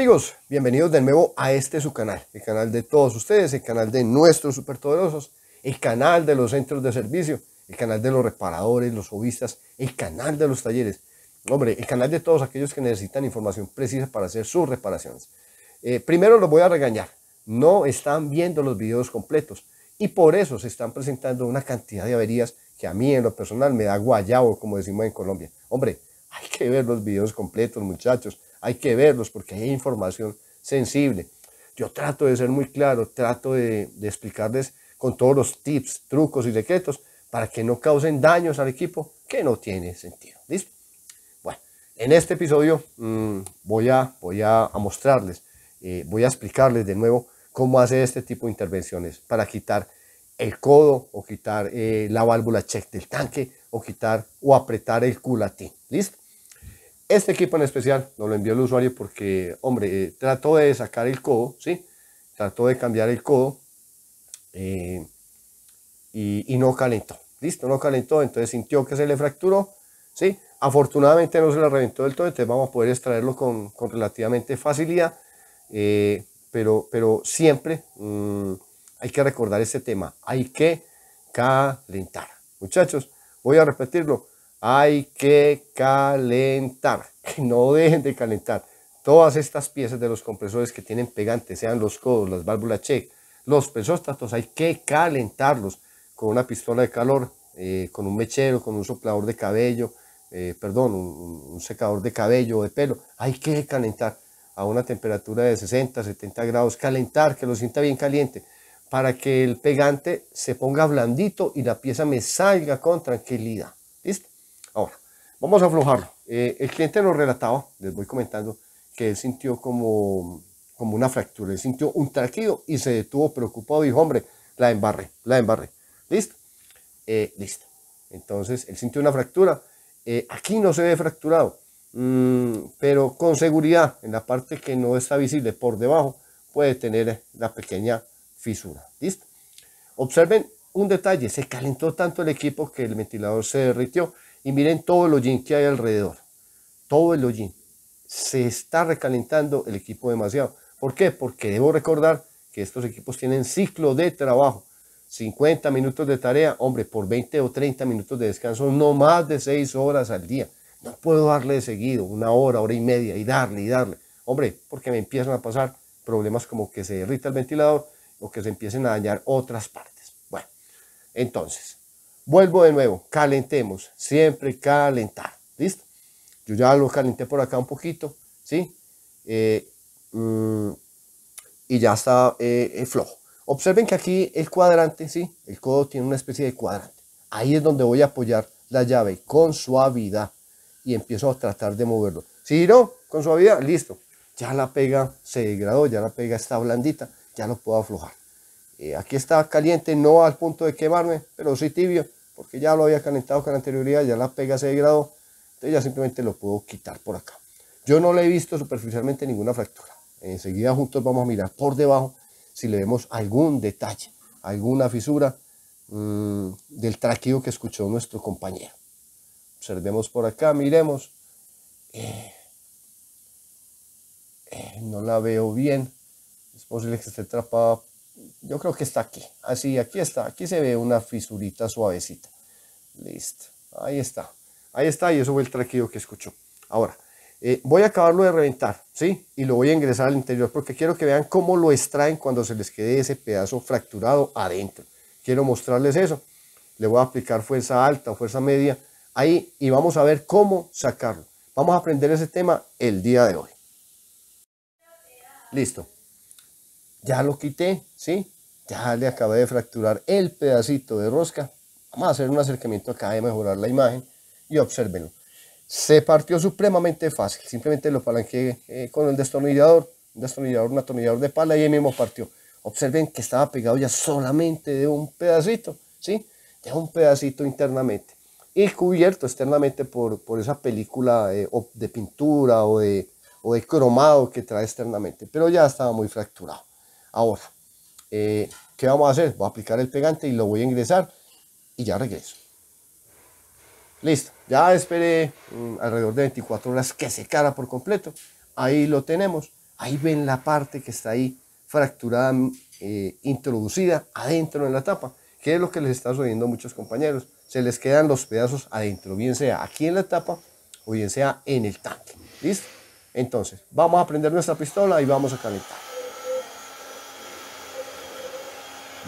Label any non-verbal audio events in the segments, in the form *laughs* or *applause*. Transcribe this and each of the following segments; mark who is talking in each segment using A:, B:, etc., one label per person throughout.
A: amigos? Bienvenidos de nuevo a este su canal, el canal de todos ustedes, el canal de nuestros superpoderosos, el canal de los centros de servicio, el canal de los reparadores, los hobistas, el canal de los talleres. Hombre, el canal de todos aquellos que necesitan información precisa para hacer sus reparaciones. Eh, primero los voy a regañar, no están viendo los videos completos y por eso se están presentando una cantidad de averías que a mí en lo personal me da guayabo, como decimos en Colombia. Hombre, hay que ver los videos completos, muchachos hay que verlos porque hay información sensible. Yo trato de ser muy claro, trato de, explicarles con todos los tips, trucos y decretos para que no causen daños al equipo que no tiene sentido. ¿Listo? Bueno, en este episodio mm, voy, a, voy mostrarles, eh, voy a explicarles de nuevo cómo hacer este tipo de intervenciones para quitar el codo o quitar eh, la válvula check del tanque o quitar o apretar el culatín. ¿Listo? Este equipo en especial nos lo envió el usuario porque, hombre, eh, trató de sacar el codo, ¿sí? Trató de cambiar el codo eh, y, no calentó. Listo, no calentó, entonces sintió que se le fracturó, ¿sí? Afortunadamente no se le reventó del todo, entonces vamos a poder extraerlo con, relativamente facilidad, eh, pero, pero siempre mm, hay que recordar este tema, hay que calentar. Muchachos, voy a repetirlo, hay que calentar. Que *laughs* no dejen de calentar. Todas estas piezas de los compresores que tienen pegante, sean los codos, las válvulas check, los presóstatos, hay que calentarlos con una pistola de calor, eh, con un mechero, con un soplador de cabello, eh, perdón, un, un, secador de cabello o de pelo. Hay que calentar a una temperatura de 60, 70 grados, calentar, que lo sienta bien caliente, para que el pegante se ponga blandito y la pieza me salga con tranquilidad. ¿Listo? Ahora, vamos a aflojarlo. Eh, el cliente nos relataba, les voy comentando, que él sintió como, como una fractura, él sintió un traquido y se detuvo preocupado y dijo, hombre, la embarré, la embarré. ¿Listo? Eh, listo. Entonces, él sintió una fractura. Eh, aquí no se ve fracturado, mm, pero con seguridad, en la parte que no está visible por debajo, puede tener la pequeña fisura. ¿Listo? Observen un detalle, se calentó tanto el equipo que el ventilador se derritió y miren todo el hollín que hay alrededor. Todo el hollín. Se está recalentando el equipo demasiado. ¿Por qué? Porque debo recordar que estos equipos tienen ciclo de trabajo. 50 minutos de tarea, hombre, por 20 o 30 minutos de descanso, no más de 6 horas al día. No puedo darle de seguido una hora, hora y media y darle y darle. Hombre, porque me empiezan a pasar problemas como que se derrita el ventilador o que se empiecen a dañar otras partes. Bueno, entonces, Vuelvo de nuevo, calentemos, siempre calentar, ¿listo? Yo ya lo calenté por acá un poquito, ¿sí? Eh, mm, y ya está eh, eh, flojo. Observen que aquí el cuadrante, ¿sí? El codo tiene una especie de cuadrante. Ahí es donde voy a apoyar la llave con suavidad y empiezo a tratar de moverlo. Si no, con suavidad, listo. Ya la pega se degradó, ya la pega está blandita, ya lo puedo aflojar. aquí está caliente, no al punto de quemarme, pero sí tibio porque ya lo había calentado con anterioridad, ya la pega se degradó, entonces ya simplemente lo puedo quitar por acá. Yo no le he visto superficialmente ninguna fractura. Enseguida juntos vamos a mirar por debajo si le vemos algún detalle, alguna fisura mm, del traqueo que escuchó nuestro compañero. Observemos por acá, miremos. Eh, eh, no la veo bien. Es posible que esté atrapada yo creo que está aquí. Así, aquí está. Aquí se ve una fisurita suavecita. Listo. Ahí está. Ahí está. Y eso fue el traquillo que escuchó. Ahora, eh, voy a acabarlo de reventar. ¿Sí? Y lo voy a ingresar al interior porque quiero que vean cómo lo extraen cuando se les quede ese pedazo fracturado adentro. Quiero mostrarles eso. Le voy a aplicar fuerza alta, o fuerza media. Ahí. Y vamos a ver cómo sacarlo. Vamos a aprender ese tema el día de hoy. Listo. Ya lo quité, ¿sí? Ya le acabé de fracturar el pedacito de rosca. Vamos a hacer un acercamiento acá de mejorar la imagen y observenlo. Se partió supremamente fácil. Simplemente lo palanqué eh, con el destornillador. Un destornillador, un atornillador de pala y ahí mismo partió. Observen que estaba pegado ya solamente de un pedacito, ¿sí? De un pedacito internamente. Y cubierto externamente por, por esa película de, eh, de pintura o de, o de cromado que trae externamente. Pero ya estaba muy fracturado. Ahora, eh, ¿qué vamos a hacer? Voy a aplicar el pegante y lo voy a ingresar y ya regreso. Listo, ya esperé mm, alrededor de 24 horas que se por completo. Ahí lo tenemos. Ahí ven la parte que está ahí fracturada, mm, eh, introducida adentro en la tapa. que es lo que les está sucediendo a muchos compañeros? Se les quedan los pedazos adentro, bien sea aquí en la tapa o bien sea en el tanque. ¿Listo? Entonces, vamos a prender nuestra pistola y vamos a calentar.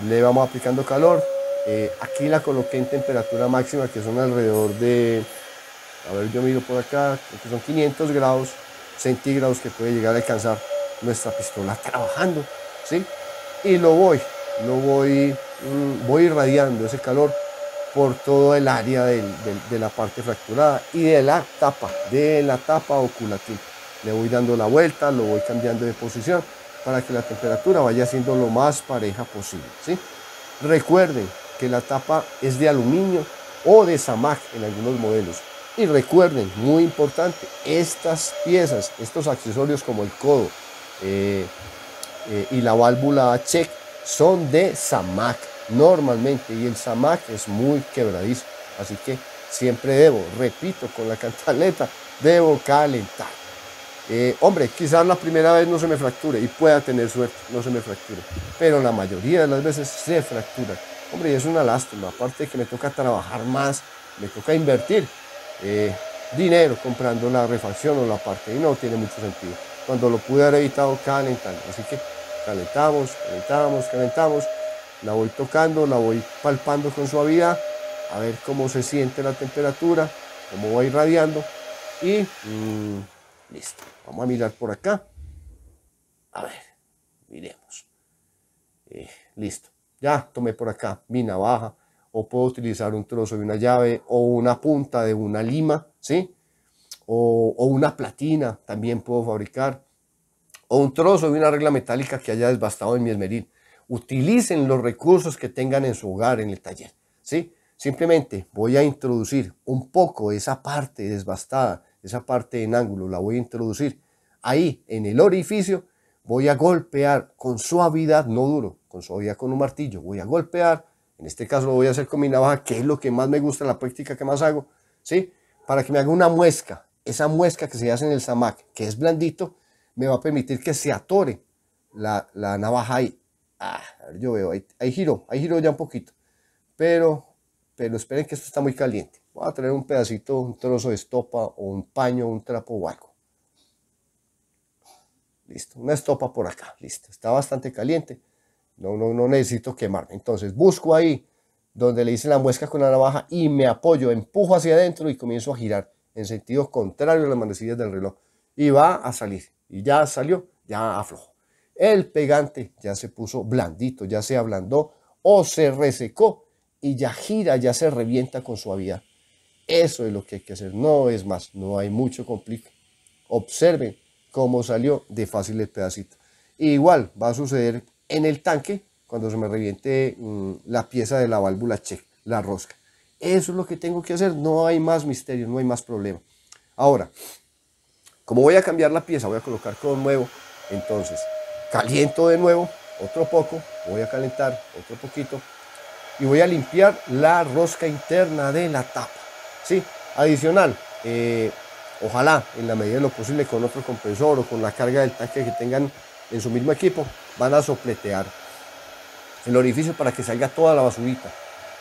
A: le vamos aplicando calor. Eh, aquí la coloqué en temperatura máxima que son alrededor de, a ver yo miro por acá, que son 500 grados centígrados que puede llegar a alcanzar nuestra pistola trabajando, ¿sí? Y lo voy, lo voy, mm, voy irradiando ese calor por todo el área de la parte fracturada y de la tapa, de la tapa oculativa Le voy dando la vuelta, lo voy cambiando de posición para que la temperatura vaya siendo lo más pareja posible. Recuerden que la tapa es de aluminio o de Samac en algunos modelos. Y recuerden, muy importante, estas piezas, estos accesorios como el codo eh, eh, y la válvula check son de Samac normalmente y el Samac es muy quebradizo. Así que siempre debo, repito con la cantaleta, debo calentar. Eh, hombre, quizás la primera vez no se me fracture y pueda tener suerte, no se me fracture, pero la mayoría de las veces se fractura. Hombre, y es una lástima, aparte que me toca trabajar más, me toca invertir eh, dinero comprando la refacción o la parte y no tiene mucho sentido. Cuando lo pude haber evitado calentando, así que calentamos, calentamos, calentamos, la voy tocando, la voy palpando con suavidad, a ver cómo se siente la temperatura, cómo va irradiando y... Mm, Listo. Vamos a mirar por acá. A ver, miremos. Eh, listo. Ya tomé por acá mi navaja o puedo utilizar un trozo de una llave o una punta de una lima, ¿sí? O, una platina también puedo fabricar o un trozo de una regla metálica que haya desbastado en mi esmeril. Utilicen los recursos que tengan en su hogar, en el taller, ¿sí? Simplemente voy a introducir un poco esa parte desbastada esa parte en ángulo la voy a introducir. Ahí, en el orificio, voy a golpear con suavidad, no duro, con suavidad con un martillo. Voy a golpear, en este caso lo voy a hacer con mi navaja, que es lo que más me gusta, la práctica que más hago, ¿sí? Para que me haga una muesca. Esa muesca que se hace en el samac, que es blandito, me va a permitir que se atore la, navaja ahí. Ah, a ver, yo veo, ahí, ahí giro, ahí giro ya un poquito. Pero pero esperen que esto está muy caliente. Voy a traer un pedacito, un trozo de estopa o un paño, un trapo o algo. Listo, una estopa por acá, listo. Está bastante caliente, no, no, no necesito quemarme. Entonces busco ahí donde le hice la muesca con la navaja y me apoyo, empujo hacia adentro y comienzo a girar en sentido contrario a las manecillas del reloj. Y va a salir, y ya salió, ya aflojo. El pegante ya se puso blandito, ya se ablandó o se resecó y ya gira, ya se revienta con suavidad. Eso es lo que hay que hacer, no es más, no hay mucho complico. Observen cómo salió de fácil el pedacito. igual va a suceder en el tanque cuando se me reviente mm, la pieza de la válvula check, la rosca. Eso es lo que tengo que hacer, no hay más misterio, no hay más problema. Ahora, como voy a cambiar la pieza, voy a colocar con nuevo, entonces caliento de nuevo, otro poco, voy a calentar otro poquito, y voy a limpiar la rosca interna de la tapa. ¿sí? Adicional, eh, ojalá en la medida de lo posible con otro compresor o con la carga del tanque que tengan en su mismo equipo, van a sopletear el orificio para que salga toda la basurita,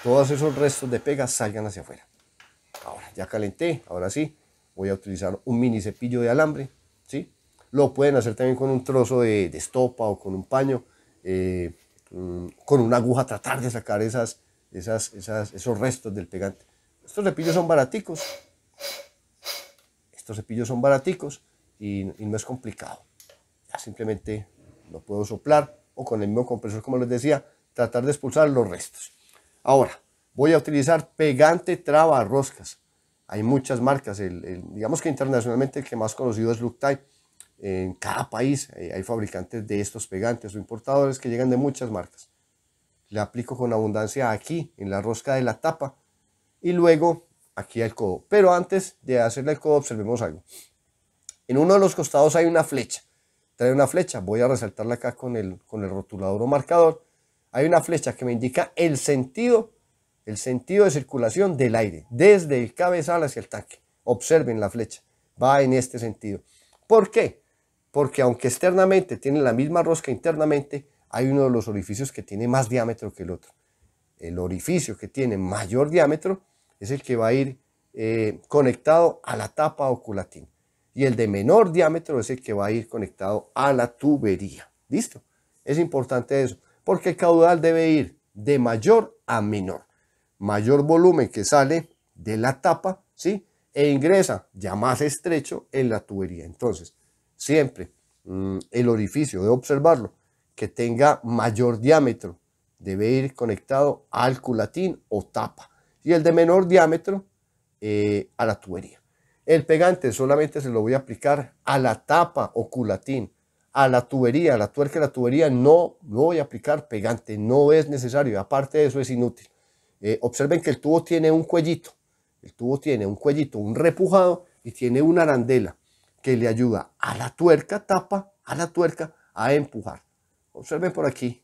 A: todos esos restos de pega salgan hacia afuera. Ahora, ya calenté, ahora sí, voy a utilizar un mini cepillo de alambre, ¿sí? Lo pueden hacer también con un trozo de, estopa o con un paño. Eh, Mm, con una aguja tratar de sacar esas, esas, esas, esos restos del pegante. Estos cepillos son baraticos. Estos cepillos son baraticos y, no es complicado. simplemente lo puedo soplar o con el mismo compresor, como les decía, tratar de expulsar los restos. Ahora, voy a utilizar pegante traba roscas. Hay muchas marcas, digamos que internacionalmente el que más conocido es Loctite, en cada país eh, hay fabricantes de estos pegantes o importadores que llegan de muchas marcas. Le aplico con abundancia aquí, en la rosca de la tapa, y luego aquí al codo. Pero antes de hacerle el codo, observemos algo. En uno de los costados hay una flecha. Trae una flecha, voy a resaltarla acá con el, con el rotulador o marcador. Hay una flecha que me indica el sentido, el sentido de circulación del aire, desde el cabezal hacia el tanque. Observen la flecha, va en este sentido. ¿Por qué? porque aunque externamente tiene la misma rosca internamente, hay uno de los orificios que tiene más diámetro que el otro. El orificio que tiene mayor diámetro es el que va a ir eh, conectado a la tapa o Y el de menor diámetro es el que va a ir conectado a la tubería. ¿Listo? Es importante eso, porque el caudal debe ir de mayor a menor. Mayor volumen que sale de la tapa, ¿sí? E ingresa ya más estrecho en la tubería. Entonces, siempre mm, el orificio, de observarlo, que tenga mayor diámetro, debe ir conectado al culatín o tapa. Y el de menor diámetro eh, a la tubería. El pegante solamente se lo voy a aplicar a la tapa o culatín, a la tubería, a la tuerca de la tubería. No, lo voy a aplicar pegante, no es necesario. Aparte de eso es inútil. Eh, observen que el tubo tiene un cuellito. El tubo tiene un cuellito, un repujado y tiene una arandela que le ayuda a la tuerca, tapa a la tuerca a empujar. Observen por aquí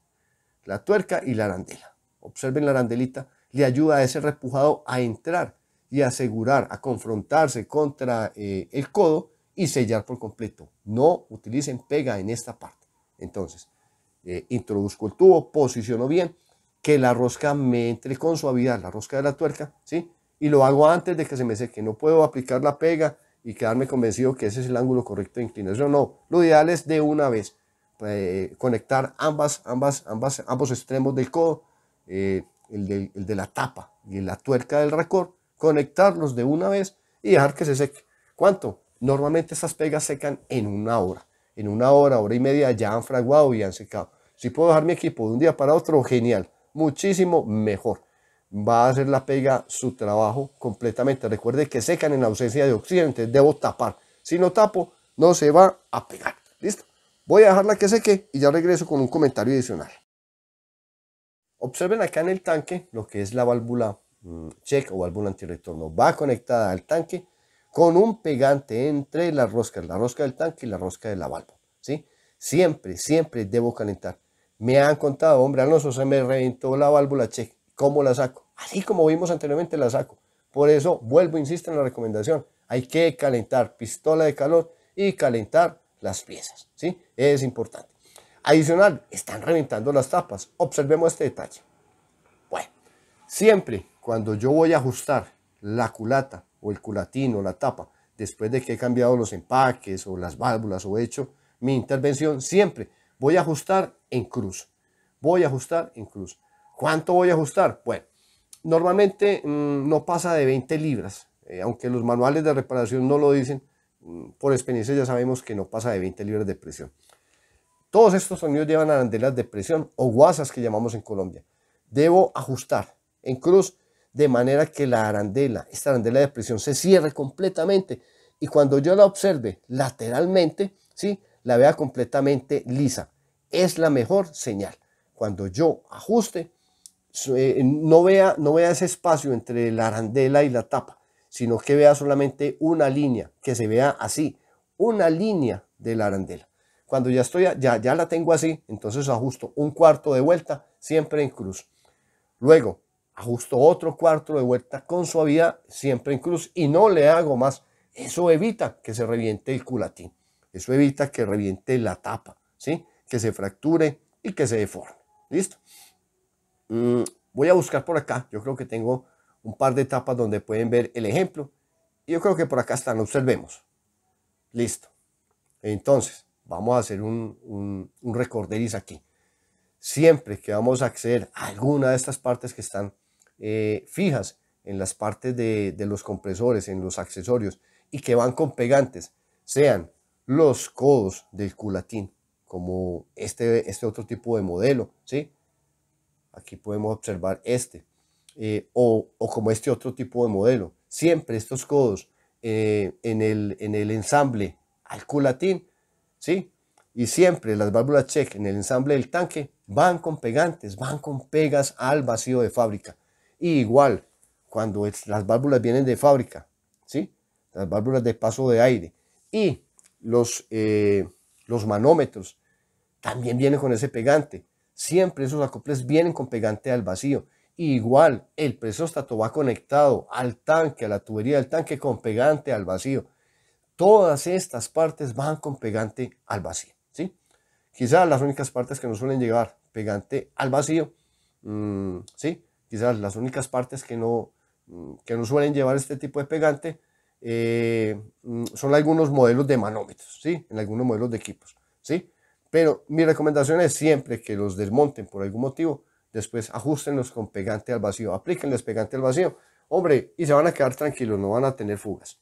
A: la tuerca y la arandela. Observen la arandelita, le ayuda a ese repujado a entrar y asegurar, a confrontarse contra eh, el codo y sellar por completo. No utilicen pega en esta parte. Entonces, eh, introduzco el tubo, posiciono bien, que la rosca me entre con suavidad, la rosca de la tuerca, ¿sí? Y lo hago antes de que se me seque. No puedo aplicar la pega y quedarme convencido que ese es el ángulo correcto de inclinación. No, lo ideal es de una vez eh, conectar ambas, ambas, ambas, ambos extremos del codo, eh, el, de, la tapa y la tuerca del racor, conectarlos de una vez y dejar que se seque. ¿Cuánto? Normalmente esas pegas secan en una hora. En una hora, hora y media ya han fraguado y han secado. Si puedo dejar mi equipo de un día para otro, genial. Muchísimo mejor va a hacer la pega su trabajo completamente. Recuerde que secan en ausencia de oxígeno, entonces debo tapar. Si no tapo, no se va a pegar. ¿Listo? Voy a dejarla que seque y ya regreso con un comentario adicional. Observen acá en el tanque lo que es la válvula mm, check o válvula antirretorno. Va conectada al tanque con un pegante entre las roscas, la rosca del tanque y la rosca de la válvula. ¿sí? Siempre, siempre debo calentar. Me han contado, hombre, nosotros se me reventó la válvula check ¿Cómo la saco? Así como vimos anteriormente, la saco. Por eso vuelvo, insisto en la recomendación. Hay que calentar pistola de calor y calentar las piezas. ¿sí? Es importante. Adicional, están reventando las tapas. Observemos este detalle. Bueno, siempre cuando yo voy a ajustar la culata o el culatino, la tapa, después de que he cambiado los empaques o las válvulas o he hecho mi intervención, siempre voy a ajustar en cruz. Voy a ajustar en cruz. ¿Cuánto voy a ajustar? Bueno, normalmente mm, no pasa de 20 libras, eh, aunque los manuales de reparación no lo dicen, mm, por experiencia ya sabemos que no pasa de 20 libras de presión. Todos estos sonidos llevan arandelas de presión o guasas que llamamos en Colombia. Debo ajustar en cruz de manera que la arandela, esta arandela de presión se cierre completamente y cuando yo la observe lateralmente, ¿sí? la vea completamente lisa. Es la mejor señal. Cuando yo ajuste, eh, no, vea, no vea ese espacio entre la arandela y la tapa, sino que vea solamente una línea, que se vea así, una línea de la arandela. Cuando ya, estoy, ya, ya la tengo así, entonces ajusto un cuarto de vuelta, siempre en cruz. Luego, ajusto otro cuarto de vuelta con suavidad, siempre en cruz, y no le hago más. Eso evita que se reviente el culatín. Eso evita que reviente la tapa, ¿sí? Que se fracture y que se deforme. ¿Listo? Mm, voy a buscar por acá. Yo creo que tengo un par de etapas donde pueden ver el ejemplo. Y yo creo que por acá están. Observemos. Listo. Entonces, vamos a hacer un, un, un aquí. Siempre que vamos a acceder a alguna de estas partes que están eh, fijas en las partes de, los compresores, en los accesorios y que van con pegantes, sean los codos del culatín, como este, este otro tipo de modelo, ¿sí? Aquí podemos observar este. Eh, o, como este otro tipo de modelo. Siempre estos codos eh, en, el, en el ensamble al culatín, ¿sí? Y siempre las válvulas check en el ensamble del tanque van con pegantes, van con pegas al vacío de fábrica. Y igual, cuando las válvulas vienen de fábrica, ¿sí? Las válvulas de paso de aire. Y los, eh, los manómetros también vienen con ese pegante. Siempre esos acoples vienen con pegante al vacío. igual, el presóstato va conectado al tanque, a la tubería del tanque con pegante al vacío. Todas estas partes van con pegante al vacío. ¿sí? Quizás las únicas partes que no suelen llevar pegante al vacío, mm, ¿sí? quizás las únicas partes que no, mm, que no suelen llevar este tipo de pegante eh, mm, son algunos modelos de manómetros, ¿sí? en algunos modelos de equipos. ¿sí? Pero mi recomendación es siempre que los desmonten por algún motivo, después ajustenlos con pegante al vacío, aplíquenles pegante al vacío, hombre, y se van a quedar tranquilos, no van a tener fugas.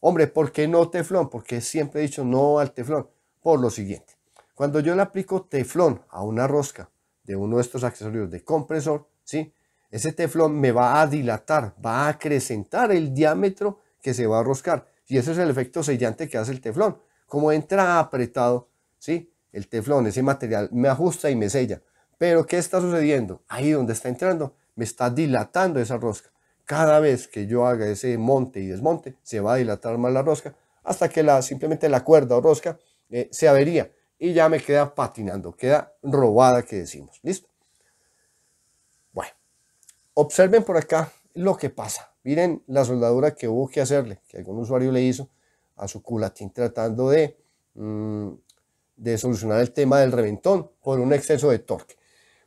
A: Hombre, ¿por qué no teflón? Porque siempre he dicho no al teflón. Por lo siguiente, cuando yo le aplico teflón a una rosca de uno de estos accesorios de compresor, ¿sí? ese teflón me va a dilatar, va a acrecentar el diámetro que se va a roscar. Y ese es el efecto sellante que hace el teflón. Como entra apretado, ¿sí? el teflón, ese material me ajusta y me sella. Pero ¿qué está sucediendo? Ahí donde está entrando, me está dilatando esa rosca. Cada vez que yo haga ese monte y desmonte, se va a dilatar más la rosca hasta que la, simplemente la cuerda o rosca eh, se avería y ya me queda patinando, queda robada que decimos. ¿Listo? Bueno, observen por acá lo que pasa. Miren la soldadura que hubo que hacerle, que algún usuario le hizo a su culatín tratando de mm, de solucionar el tema del reventón por un exceso de torque.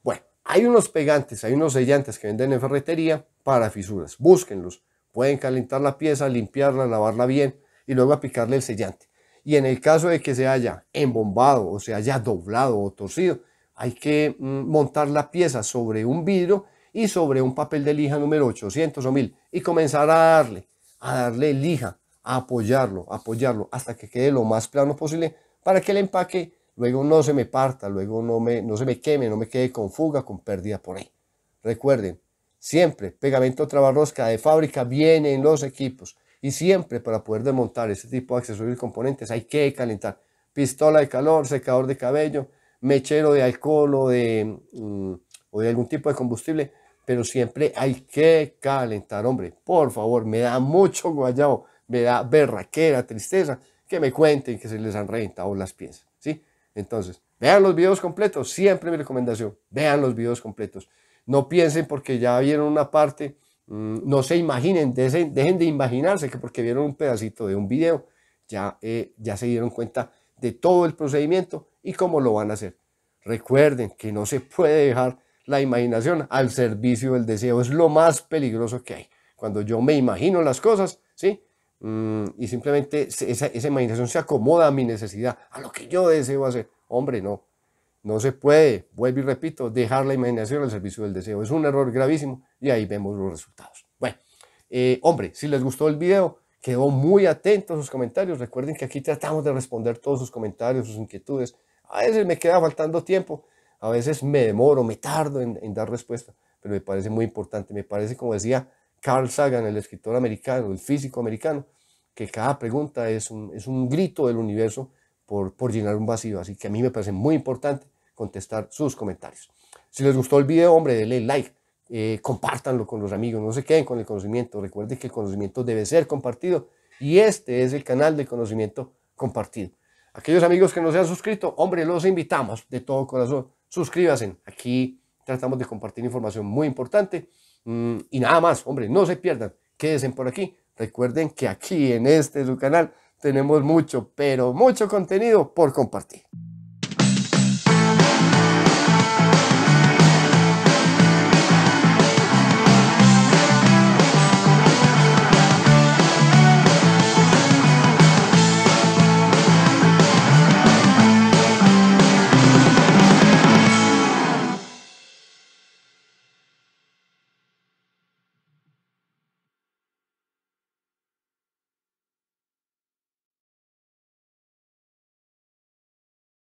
A: Bueno, hay unos pegantes, hay unos sellantes que venden en ferretería para fisuras. Búsquenlos. Pueden calentar la pieza, limpiarla, lavarla bien y luego aplicarle el sellante. Y en el caso de que se haya embombado o se haya doblado o torcido, hay que mm, montar la pieza sobre un vidrio y sobre un papel de lija número 800 o 1000 y comenzar a darle, a darle lija, a apoyarlo, a apoyarlo hasta que quede lo más plano posible para que el empaque luego no se me parta, luego no, me, se me queme, no me quede con fuga, con pérdida por ahí. Recuerden, siempre pegamento trabarrosca de fábrica viene en los equipos y siempre para poder desmontar ese tipo de accesorios y componentes hay que calentar pistola de calor, secador de cabello, mechero de alcohol o de, mm, o de algún tipo de combustible, pero siempre hay que calentar, hombre, por favor, me da mucho guayabo, me da berraquera, tristeza que me cuenten que se les han reventado las piezas, ¿sí? Entonces, vean los videos completos, siempre mi recomendación, vean los videos completos. No piensen porque ya vieron una parte, mm, no se imaginen, dejen, de imaginarse que porque vieron un pedacito de un video, ya, eh, ya se dieron cuenta de todo el procedimiento y cómo lo van a hacer. Recuerden que no se puede dejar la imaginación al servicio del deseo. Es lo más peligroso que hay. Cuando yo me imagino las cosas, ¿sí? Mm, y simplemente esa, imaginación se acomoda a mi necesidad, a lo que yo deseo hacer. Hombre, no, no se puede, vuelvo y repito, dejar la imaginación al servicio del deseo. Es un error gravísimo y ahí vemos los resultados. Bueno, eh, hombre, si les gustó el video, quedó muy atento a sus comentarios. Recuerden que aquí tratamos de responder todos sus comentarios, sus inquietudes. A veces me queda faltando tiempo, a veces me demoro, me tardo en dar respuesta, pero me parece muy importante. Me parece, como decía Carl Sagan, el escritor americano, el físico americano, que cada pregunta es un, grito del universo por, por llenar un vacío. Así que a mí me parece muy importante contestar sus comentarios. Si les gustó el video, hombre, denle like, eh, compártanlo con los amigos, no se queden con el conocimiento. Recuerden que el conocimiento debe ser compartido y este es el canal de conocimiento compartido. Aquellos amigos que no se han suscrito, hombre, los invitamos de todo corazón, suscríbanse. Aquí tratamos de compartir información muy importante Mm, y nada más, hombre, no se pierdan, quédense por aquí. Recuerden que aquí en este su canal tenemos mucho, pero mucho contenido por compartir.